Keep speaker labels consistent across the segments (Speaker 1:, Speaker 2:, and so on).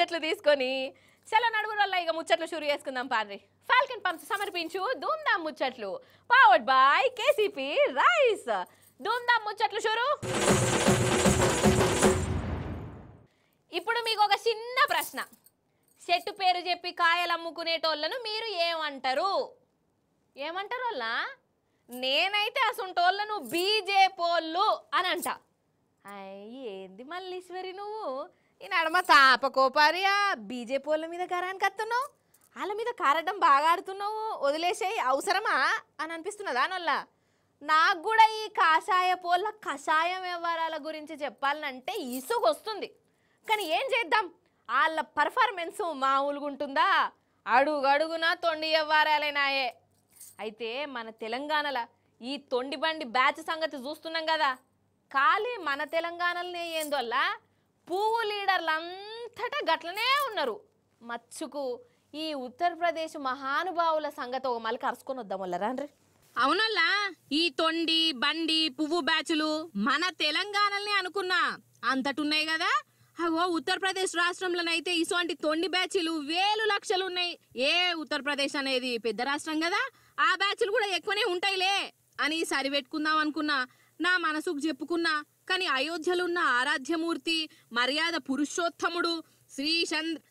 Speaker 1: ముచ్చట్లు తీసుకొని సెల నడుగు వల్ల ఇక ముచ్చట్లు షురు చేసుకుందాం పాండ్రి ఫాల్కన్ పంప్స్ సమర్పించు దూందాం ముచ్చట్లు పవర్డ్ బై కేసీపీ రైస్ దూందాం ముచ్చట్లు షురు ఇప్పుడు మీకు ఒక చిన్న ప్రశ్న చెట్టు పేరు చెప్పి కాయలు అమ్ముకునేటోళ్ళను మీరు ఏమంటారు ఏమంటారు వాళ్ళ నేనైతే బీజే పోళ్ళు అని అంట ఏంది మల్లీశ్వరి నువ్వు ఈ నడమ చాప కోపారియా మీద కారానికి వస్తున్నావు వాళ్ళ మీద కారటం బాగా ఆడుతున్నావు వదిలేసేయి అవసరమా అని అనిపిస్తున్నదా నల్ల నాకు కూడా ఈ కాషాయ పూల కషాయ వ్యవహారాల గురించి చెప్పాలంటే ఇసుగు వస్తుంది కానీ ఏం చేద్దాం వాళ్ళ పర్ఫార్మెన్స్ మామూలుగా ఉంటుందా అడుగునా తొండి వ్యవహారాలైనాయే అయితే మన తెలంగాణలో ఈ తొండి బండి బ్యాచ్ సంగతి చూస్తున్నాం కదా ఖాళీ మన తెలంగాణలోనే ఏందోల్లా పువ్వు అంతటా గట్లనే ఉన్నారు మచ్చుకు ఈ ఉత్తరప్రదేశ్ మహానుభావుల సంగతి ఒక మళ్ళీ కరుచుకొని వద్దాం వల్ల అవునల్లా ఈ తొండి బండి పువ్వు బ్యాచ్లు మన తెలంగాణనే అనుకున్నా అంతటున్నాయి కదా అవో ఉత్తరప్రదేశ్ రాష్ట్రంలోనైతే ఇటువంటి తొండి బ్యాచ్లు వేలు లక్షలు ఉన్నాయి ఏ ఉత్తరప్రదేశ్ అనేది పెద్ద రాష్ట్రం కదా ఆ బ్యాచ్లు కూడా ఎక్కువనే ఉంటాయిలే అని సరిపెట్టుకుందాం అనుకున్నా నా మనసుకు చెప్పుకున్నా కానీ అయోధ్యలున్న ఆరాధ్యమూర్తి మర్యాద పురుషోత్తముడు శ్రీ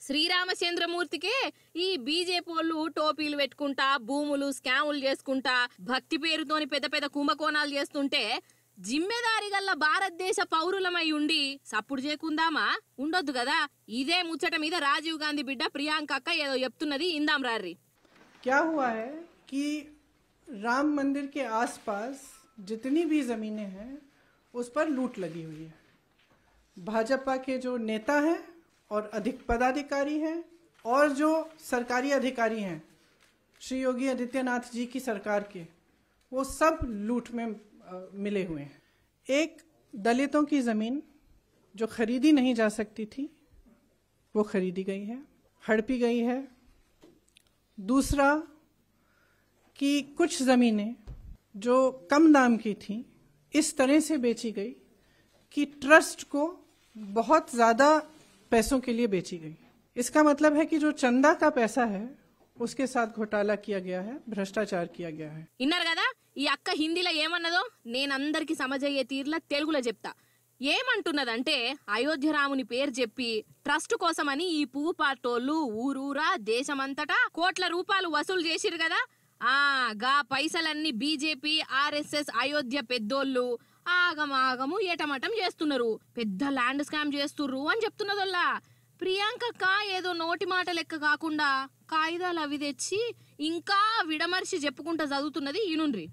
Speaker 1: శ్రీరామచంద్రమూర్తికే ఈ బీజేపీ వాళ్ళు టోపీలు పెట్టుకుంటా భూములు స్కాములు చేసుకుంటా భక్తి పేరుతోని పెద్ద పెద్ద కుంభకోణాలు చేస్తుంటే జిమ్మెదారి గల్ల భారతదేశ పౌరులమై ఉండి సప్పుడు చేకుందామా ఉండొద్దు కదా ఇదే ముచ్చట మీద రాజీవ్ గాంధీ బిడ్డ ప్రియాంక అక్క ఏదో చెప్తున్నది ఇందాం రారి
Speaker 2: హువా हुआ కి రామ్ మందిర్ కే ఆస్ పాస్ జితనీ భీ జమీనే हैं उस पर लूट लगी हुई है भाजपा के जो नेता हैं और अधिक पदाधिकारी हैं और जो सरकारी अधिकारी हैं श्री योगी आदित्यनाथ जी की सरकार के वो सब लूट में मिले हुए हैं एक दलितों की ज़मीन जो खरीदी नहीं जा सकती थी वो खरीदी गई है हड़पी गई है दूसरा कि कुछ ज़मीनें जो कम दाम की थी इस तरह से बेची गई कि ट्रस्ट को बहुत ज्यादा पैसों के लिए बेची गई इसका मतलब है कि जो चंदा का पैसा है उसके साथ घोटाला किया गया है भ्रष्टाचार किया गया है
Speaker 1: इन्नर कदा ఈ అక్క హిందీలో ఏమన్నదో నేనందరికి సమజయ్యే తీరులా తెలుగులో చెప్తా ఏమంటున్నదంటే అయోధ్యరాముని పేరు చెప్పి ట్రస్ట్ కోసమని ఈ పువ్వు పాటోళ్ళు ఊరూరా దేశమంతటా కోట్ల రూపాయలు వసూలు చేసిరు కదా ఆ గా పైసలన్నీ బీజేపీ ఆర్ఎస్ఎస్ ఆయోధ్య పెద్దోళ్ళు ఆగమగాము ఏటమటం చేస్తున్నారు పెద్ద ల్యాండ్ స్కామ్ చేస్తూరు అని చెప్తున్నదోళ్ళా ప్రియాంక కా ఏదో నోటి మాట లకు కాకుండా కాయదా लवली తెచ్చి ఇంకా విడమర్షి చెప్పుకుంట జరుగుతున్నది ఇనుంరీ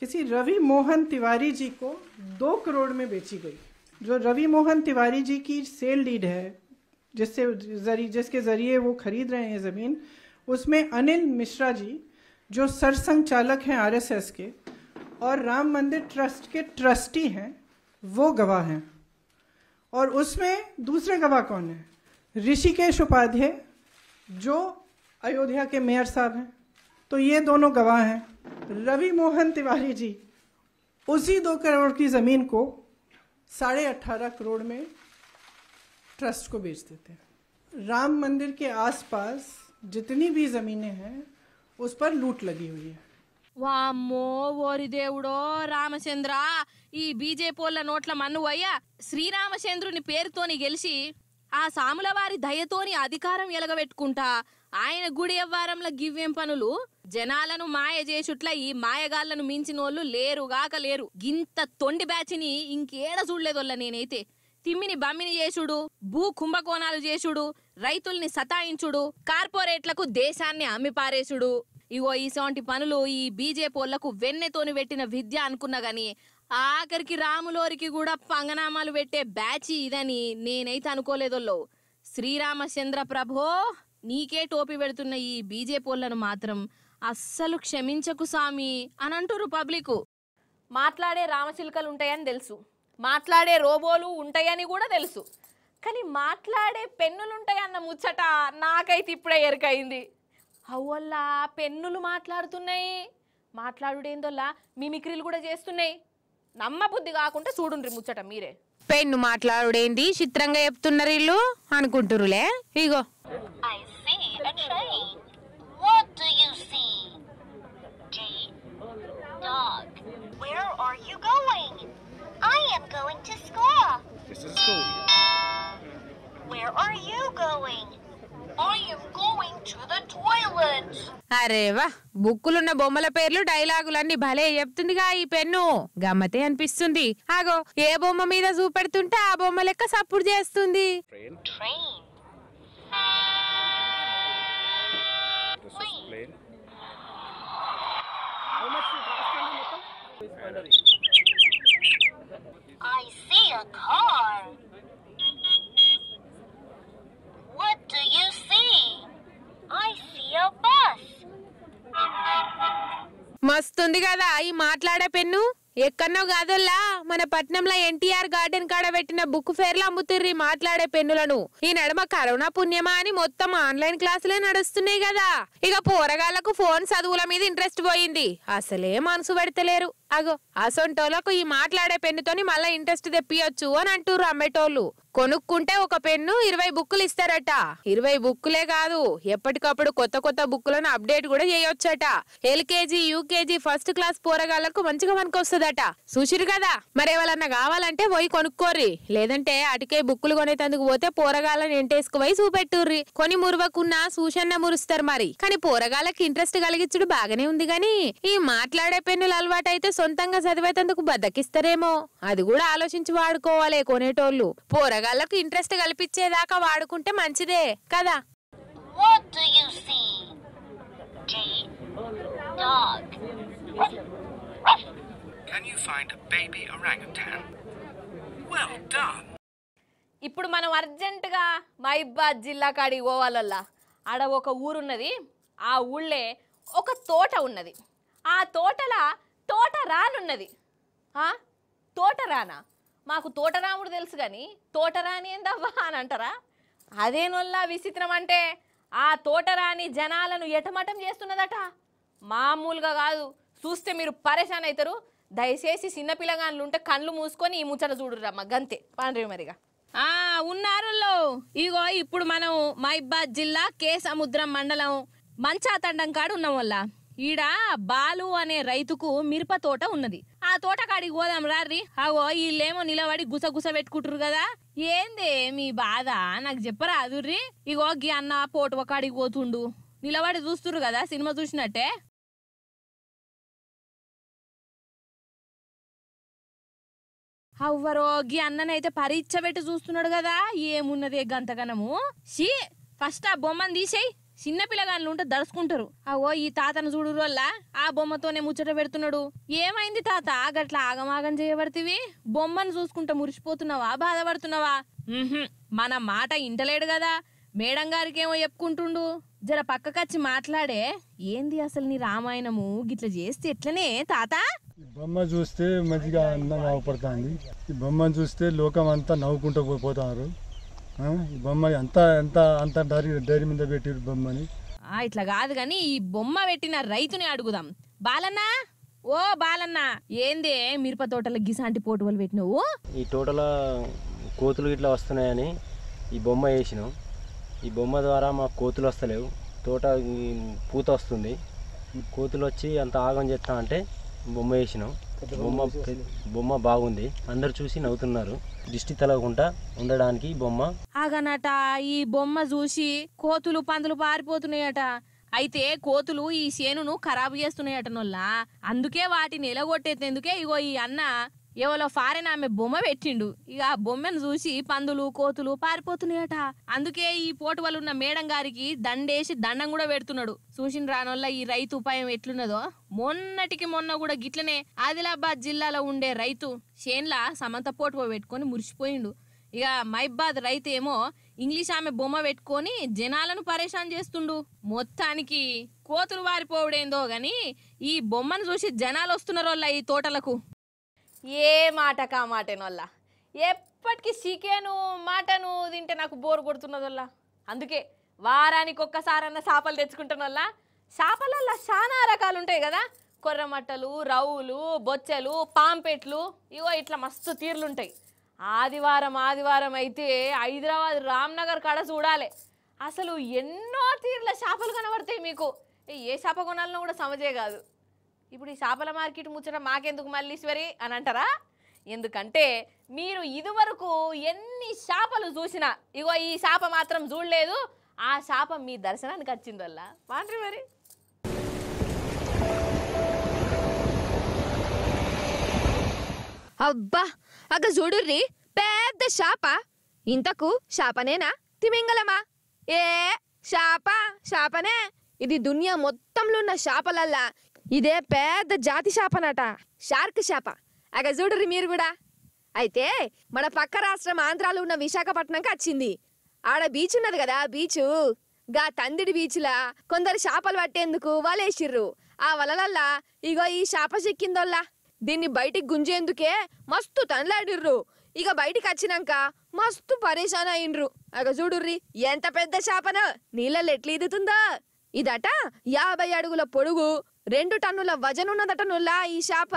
Speaker 2: కసి రవి మోహన్ तिवारी जी को 2 కోట్లో में बेची गई जो रवि मोहन तिवारी जी की सेल लीड है जिससे जरिए जिसके जरिए वो खरीद रहे हैं जमीन उसमें अनिल मिश्रा जी जो सरसंघ चालक हैं आरएसएस के और राम मंदिर ट्रस्ट के ट्रस्टी हैं वो गवाह हैं और उसमें दूसरे गवाह कौन है ऋषिकेश उपाध्याय जो अयोध्या के मेयर साहब हैं तो ये दोनों गवाह हैं रवि मोहन तिवारी जी उसी दो करोड़ की ज़मीन को साढ़े अट्ठारह करोड़ में ट्रस्ट को बेच देते हैं राम मंदिर के आसपास जितनी भी ज़मीनें हैं उस पर लूट लगी हुई है
Speaker 1: వామ్మో ఓరి దేవుడో రామచంద్ర ఈ పోల నోట్ల మన్నువయ్యా శ్రీరామచంద్రుని పేరుతోని గెలిచి ఆ సాముల వారి దయతోని అధికారం ఎలగబెట్టుకుంటా ఆయన గుడి ఎవ్వారంలో గివ్వెం పనులు జనాలను మాయ చేసుట్ల ఈ మాయగాళ్లను మించినోళ్ళు లేరుగాక లేరు గింత తొండి బ్యాచిని ఇంకేడ చూడలేదొల్ల నేనైతే తిమ్మిని బమ్మిని చేసుడు భూ కుంభకోణాలు చేసుడు రైతుల్ని సతాయించుడు కార్పొరేట్లకు దేశాన్ని అమ్మి పారేసుడు ఇగో ఇసంటి పనులు ఈ బీజేపీలకు వెన్నెతోని పెట్టిన విద్య అనుకున్నా గాని ఆఖరికి రాములోరికి కూడా పంగనామాలు పెట్టే బ్యాచ్ ఇదని నేనైతే అనుకోలేదోళ్ళు శ్రీరామచంద్ర ప్రభో నీకే టోపి పెడుతున్న ఈ బీజేపీలను మాత్రం అస్సలు క్షమించకు స్వామి అని అంటురు పబ్లిక్ మాట్లాడే రామచిలుకలు ఉంటాయని తెలుసు మాట్లాడే రోబోలు ఉంటాయని కూడా తెలుసు కానీ మాట్లాడే పెన్నులుంటాయన్న ముచ్చట నాకైతే ఇప్పుడే ఎరుకైంది అవల్లా పెన్నులు మాట్లాడుతున్నాయి మాట్లాడుడేందోల్లా మిమిక్రీలు కూడా చేస్తున్నాయి నమ్మబుద్ధి కాకుండా చూడుండ్రి ముచ్చట మీరే
Speaker 3: పెన్ను మాట్లాడుడేంది చిత్రంగా చెప్తున్నారు ఇల్లు అనుకుంటురులే ఇగో
Speaker 4: Where are you going? I am going to school. This is school. Where are you going? అరే
Speaker 3: వా బుక్కులున్న బొమ్మల పేర్లు డైలాగులన్నీ భలే చెప్తుందిగా ఈ పెన్ను గమ్మతే అనిపిస్తుంది అగో ఏ బొమ్మ మీద చూపెడుతుంటే ఆ బొమ్మ లెక్క సప్పుడు చేస్తుంది
Speaker 2: a car.
Speaker 4: What do you see? I see a bus.
Speaker 3: మస్తుంది కదా ఈ మాట్లాడే పెన్ను ఎక్కడో కాదల్లా మన పట్నంలో ఎన్టీఆర్ గార్డెన్ కాడ పెట్టిన బుక్ ఫేర్లు అమ్ముతుర్రి మాట్లాడే పెన్నులను ఈ నడుమ కరోనా పుణ్యమా అని మొత్తం ఆన్లైన్ క్లాసులే నడుస్తున్నాయి కదా ఇక పోరగాళ్లకు ఫోన్ చదువుల మీద ఇంట్రెస్ట్ పోయింది అసలే మనసు పెడతలేరు అగో అసొంటోలకు ఈ మాట్లాడే పెన్నుతోని మళ్ళా ఇంట్రెస్ట్ తెప్పియొచ్చు అని అంటుర్రు అమ్మేటోళ్ళు కొనుక్కుంటే ఒక పెన్ను ఇరవై బుక్కులు ఇస్తారట ఇరవై బుక్కులే కాదు ఎప్పటికప్పుడు కొత్త కొత్త బుక్కులను అప్డేట్ కూడా చేయొచ్చట ఎల్కేజీ యూకేజీ ఫస్ట్ క్లాస్ పోరగాళ్లకు మంచిగా పనికొస్తుందట చూసిరు కదా మరేవాళ్ళన్నా కావాలంటే పోయి కొనుక్కోర్రి లేదంటే అటుకే బుక్కులు కొనేటందుకు పోతే పోరగాళ్ళని ఎంటేసుకుపోయి చూపెట్టుర్రి కొని మురవకున్నా సూచన్న మురుస్తారు మరి కానీ పోరగాళ్ళకి ఇంట్రెస్ట్ కలిగించుడు బాగానే ఉంది గాని ఈ మాట్లాడే పెన్నులు అలవాటైతే సొంతంగా చదివేటందుకు బద్దకిస్తారేమో అది కూడా ఆలోచించి వాడుకోవాలి కొనేటోళ్ళు పోరగాళ్లకు ఇంట్రెస్ట్ కల్పించేదాకా వాడుకుంటే మంచిదే కదా
Speaker 1: ఇప్పుడు మనం గా మహిబాద్ జిల్లా కాడి పోవాలల్లా ఆడ ఒక ఊరున్నది ఆ ఊళ్ళే ఒక తోట ఉన్నది ఆ తోటల తోట రానున్నది తోట రానా మాకు తోటరాముడు తెలుసు కానీ తోటరాని ఏందవ్వా అని అంటారా అదేనొల్లా విచిత్రం అంటే ఆ తోటరాని జనాలను ఎటమటం చేస్తున్నదట మామూలుగా కాదు చూస్తే మీరు పరేషాన్ అవుతారు దయచేసి చిన్నపిల్లగాళ్ళు ఉంటే కళ్ళు మూసుకొని ఈ ముచ్చట చూడురమ్మ గంతే పాండ్రీ మరిగా ఉన్నారులో ఇగో ఇప్పుడు మనం మహిబాద్ జిల్లా కే సముద్రం మండలం మంచాతండం కాడు ఉన్నాం వల్ల ఈడ బాలు అనే రైతుకు మిరప తోట ఉన్నది ఆ తోట కాడికి పోదాం రారి అగో వీళ్ళేమో నిలబడి గుస గుస పెట్టుకుంటారు కదా ఏందే మీ బాధ నాకు చెప్పరా అదుర్రి ఇగో గీ అన్న ఒక కాడికి పోతుండు నిలబడి చూస్తురు కదా సినిమా చూసినట్టే అవ్వరో గీ అన్ననైతే పరీక్ష పెట్టి చూస్తున్నాడు కదా ఏమున్నదే గంతగనము షీ ఫస్ట్ ఆ బొమ్మను తీసేయి చిన్న పిల్లగాళ్ళు ఉంటే దడుచుకుంటారు అవో ఈ తాతను చూడు వల్ల ఆ బొమ్మతోనే ముచ్చట పెడుతున్నాడు ఏమైంది తాత గట్లా ఆగమాగం చేయబడితివి బొమ్మను చూసుకుంటా మురిసిపోతున్నావా బాధపడుతున్నావా మన మాట ఇంటలేడు కదా మేడం గారికి ఏమో చెప్పుకుంటుండు జర పక్కకచ్చి మాట్లాడే ఏంది అసలు నీ రామాయణము గిట్ల చేస్తే ఎట్లనే తాత
Speaker 3: బొమ్మ చూస్తే మంచిగా అందం అవపడుతుంది బొమ్మను చూస్తే లోకం అంతా నవ్వుకుంటూ పోతారు బొమ్మ ఎంత ఎంత అంత డైరీ డైరీ మీద పెట్టిరు బొమ్మని
Speaker 1: ఇట్లా కాదు కానీ ఈ బొమ్మ పెట్టిన రైతుని అడుగుదాం బాలన్న ఓ బాలన్న ఏంది మిరప తోటల గిసాంటి పోటువలు పెట్టినావు
Speaker 3: ఈ తోటల కోతులు ఇట్లా వస్తున్నాయని ఈ బొమ్మ వేసినాం ఈ బొమ్మ ద్వారా మాకు కోతులు వస్తలేవు తోట పూత వస్తుంది కోతులు వచ్చి అంత ఆగం చేస్తా అంటే బొమ్మ వేసినాం బొమ్మ బొమ్మ బాగుంది అందరు చూసి నవ్వుతున్నారు దిష్టి తలగకుండా ఉండడానికి బొమ్మ
Speaker 1: బాగానట ఈ బొమ్మ చూసి కోతులు పందులు పారిపోతున్నాయట అయితే కోతులు ఈ చేనును ఖరాబు చేస్తున్నాయట నొల్లా అందుకే వాటిని ఎలగొట్టేందుకే ఇగో ఈ అన్న ఎవలో ఫారెన్ ఆమె బొమ్మ పెట్టిండు ఇక ఆ బొమ్మను చూసి పందులు కోతులు పారిపోతున్నాయట అందుకే ఈ పోటు వల్ల ఉన్న మేడం గారికి దండేసి దండం కూడా పెడుతున్నాడు చూసిన రానోళ్ళ ఈ రైతు ఉపాయం ఎట్లున్నదో మొన్నటికి మొన్న కూడా గిట్లనే ఆదిలాబాద్ జిల్లాలో ఉండే రైతు షేన్లా సమంత పోటువ పెట్టుకొని మురిసిపోయిండు ఇక మైబాద్ రైతు ఏమో ఇంగ్లీష్ ఆమె బొమ్మ పెట్టుకొని జనాలను పరేషాన్ చేస్తుండు మొత్తానికి కోతులు వారిపోవడేందో గాని ఈ బొమ్మను చూసి జనాలు వస్తున్నారోళ్ళ ఈ తోటలకు ఏ మాట కా మాటేనోళ్ళ ఎప్పటికీ చికెను మటను తింటే నాకు బోర్ కొడుతున్నదోళ్ళ అందుకే వారానికి ఒక్కసారన్న చేపలు చేపల వల్ల చాలా రకాలు ఉంటాయి కదా కొర్రమట్టలు రవ్వులు బొచ్చెలు పాంపెట్లు ఇవో ఇట్లా మస్తు తీర్లుంటాయి ఆదివారం ఆదివారం అయితే హైదరాబాద్ రామ్నగర్ కాడ చూడాలి అసలు ఎన్నో తీర్ల చేపలు కనబడతాయి మీకు ఏ చేప కొనాలనో కూడా సమజే కాదు ఇప్పుడు ఈ చేపల మార్కెట్ ముచ్చడం మాకెందుకు మల్లీశ్వరి అని అంటారా ఎందుకంటే మీరు ఇదివరకు ఎన్ని చేపలు చూసినా ఇగో ఈ చేప మాత్రం చూడలేదు ఆ చేప మీ దర్శనానికి వచ్చిందల్లా వాండ్రి మరి
Speaker 4: అబ్బా అక్క చూడుర్రి పెద్ద శాప ఇంతకు శాపనేనా తిమింగలమా ఏ శాప శాపనే ఇది దునియా మొత్తంలో ఉన్న శాపలల్లా ఇదే పెద్ద జాతి శాపనట షార్క్ శాప అగ చూడుర్రి మీరు కూడా అయితే మన పక్క రాష్ట్రం ఆంధ్రాలో ఉన్న విశాఖపట్నంకి వచ్చింది ఆడ బీచ్ ఉన్నది కదా బీచు గా తందిడి బీచ్లా కొందరు చేపలు పట్టేందుకు వలేసిర్రు ఆ వలలల్లా ఇగో ఈ చేప చిక్కిందోల్లా దీన్ని బయటికి గుంజేందుకే మస్తు తనలాడిర్రు ఇక బయటికి వచ్చినాక మస్తు పరేషాన్ అయిండ్రు అగ చూడుర్రి ఎంత పెద్ద చేపన నీళ్ళల్లో ఎట్లా ఇదుతుందా ఇదట యాభై అడుగుల పొడుగు రెండు టన్నుల నుల్లా ఈ చేప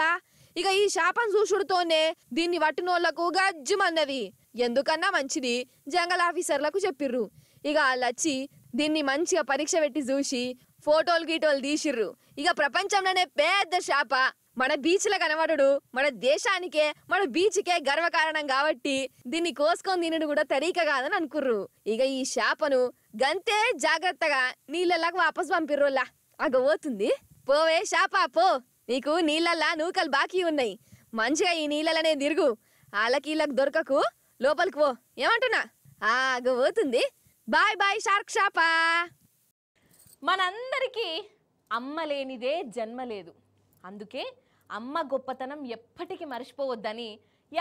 Speaker 4: ఇక ఈ చేపను చూసుడుతోనే దీన్ని వట్టినోళ్లకు గజ్జుమన్నది ఎందుకన్నా మంచిది జంగల్ ఆఫీసర్లకు చెప్పిర్రు ఇక వాళ్ళొచ్చి దీన్ని మంచిగా పరీక్ష పెట్టి చూసి ఫోటోలు గీటోలు తీసిర్రు ఇక ప్రపంచంలోనే పెద్ద చేప మన బీచ్ల కనబడడు మన దేశానికే మన బీచ్కే గర్వకారణం కాబట్టి దీన్ని కోసుకొని తినడు కూడా తరీక కాదని అనుకుర్రు ఇక ఈ శాపను గంతే జాగ్రత్తగా నీళ్ళలాగా వాపస్ పంపిర్రోలా అగ పోతుంది పోవే చేప పో నీకు నీళ్ళల్లా నూకలు బాకీ ఉన్నాయి మంచిగా ఈ నీళ్ళలనే తిరుగు వాళ్ళకి ఇళ్ళకి దొరకకు లోపలికి పో ఏమంటున్నా ఆగ పోతుంది బాయ్ బాయ్ షార్క్ షాపా
Speaker 1: మనందరికీ అమ్మ లేనిదే జన్మ లేదు అందుకే అమ్మ గొప్పతనం ఎప్పటికీ మర్చిపోవద్దని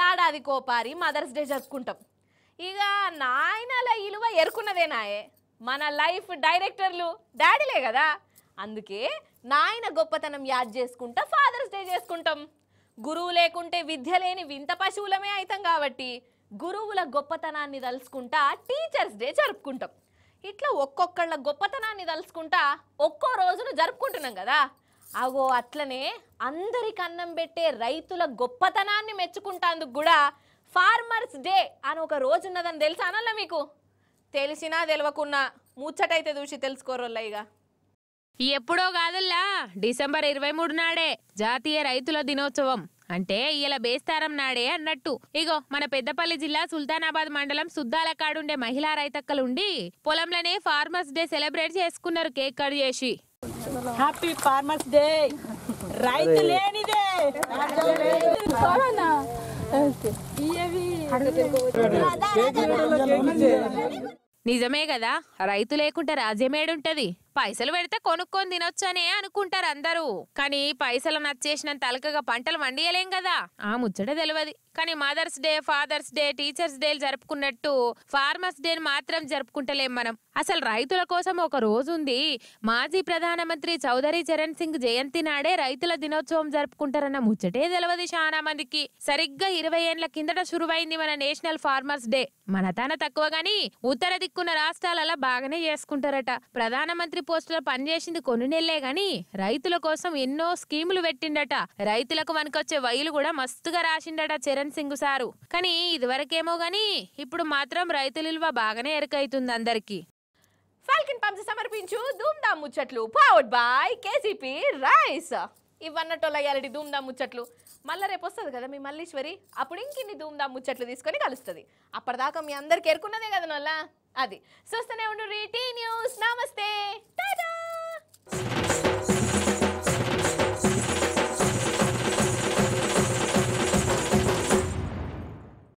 Speaker 1: ఏడాది కోపారి మదర్స్ డే జరుపుకుంటాం ఇక నాయనల ఇలువ ఎరుకున్నదేనాయే మన లైఫ్ డైరెక్టర్లు డాడీలే కదా అందుకే నాయన గొప్పతనం యాద్ చేసుకుంటా ఫాదర్స్ డే చేసుకుంటాం గురువు లేకుంటే విద్య లేని వింత పశువులమే అవుతాం కాబట్టి గురువుల గొప్పతనాన్ని తలుసుకుంటా టీచర్స్ డే జరుపుకుంటాం ఇట్లా ఒక్కొక్కళ్ళ గొప్పతనాన్ని తలుసుకుంటా ఒక్కో రోజును జరుపుకుంటున్నాం కదా అగో అట్లనే అందరికి అన్నం పెట్టే రైతుల గొప్పతనాన్ని మెచ్చుకుంటాందుకు కూడా ఫార్మర్స్ డే అని ఒక రోజు ఉన్నదని తెలుసా అనల్ల మీకు తెలిసినా తెలియకున్నా ముచ్చటైతే చూసి తెలుసుకోరోల్లా ఇక ఎప్పుడో కాదుల్లా
Speaker 3: డిసెంబర్ ఇరవై మూడు నాడే జాతీయ రైతుల దినోత్సవం అంటే ఇలా బేస్తారం నాడే అన్నట్టు ఇగో మన పెద్దపల్లి జిల్లా సుల్తానాబాద్ మండలం సుద్దాల కాడుండే మహిళా రైతక్కలుండి పొలంలోనే ఫార్మర్స్ డే సెలబ్రేట్ చేసుకున్నారు కేక్ కట్ చేసి హ్యాపీ
Speaker 1: ఫార్మర్స్ డే
Speaker 4: రైతు లేనిదే
Speaker 3: నిజమే కదా రైతు లేకుంటే రాజ్యమేడుంటది పైసలు పెడితే కొనుక్కొని తినొచ్చనే అనుకుంటారు అందరూ కానీ పైసలు నచ్చేసినంత తలకగా పంటలు వండియలేం కదా ఆ ముచ్చట తెలియదు కానీ mother's day father's day teachers day జరుపుకున్నట్టు ఫార్మర్స్ డేని మాత్రం జరుపుకుంటలేం మనం అసలు రైతుల కోసం ఒక రోజు ఉంది మాజీ ప్రధానమంత్రి చౌదరి చరణ్ సింగ్ జయంతి నాడే రైతుల దినోత్సవం జరుపుకుంటారన్న ముచ్చటే తెలియదు చాలా మందికి సరిగ్గా ఇరవై ఏండ్ల కిందట శురువైంది మన నేషనల్ ఫార్మర్స్ డే మన తన తక్కువ గాని ఉత్తర దిక్కున్న రాష్ట్రాలలో బాగానే చేసుకుంటారట ప్రధానమంత్రి పోస్టులో పనిచేసింది కొన్ని నెలలే గాని రైతుల కోసం ఎన్నో స్కీములు పెట్టిండట రైతులకు మనకొచ్చే వైలు కూడా మస్తుగా రాసిండట చరణ్ సింగ్ సారు కానీ ఇదివరకేమో గాని ఇప్పుడు మాత్రం రైతుల విలువ బాగానే ఎరకైతుంది అందరికీ
Speaker 1: ఫాల్కన్ పంప్స్ సమర్పించు ధూమ్ధామ్ ముచ్చట్లు పవర్డ్ బై కేసీపీ రైస్ ఇవన్నట్టు ఇలాంటి ధూమ్దా ముచ్చట్లు మళ్ళీ రేపు వస్తుంది కదా మీ మల్లీశ్వరి అప్పుడు ఇంకిన్ని ధూమ్దా ముచ్చట్లు తీసుకొని కలుస్తుంది అప్పటిదాకా మీ అందరికి ఎరుకున్నదే కదా నొల్లా అది చూస్తూనే ఉండు రీటీ న్యూస్ నమస్తే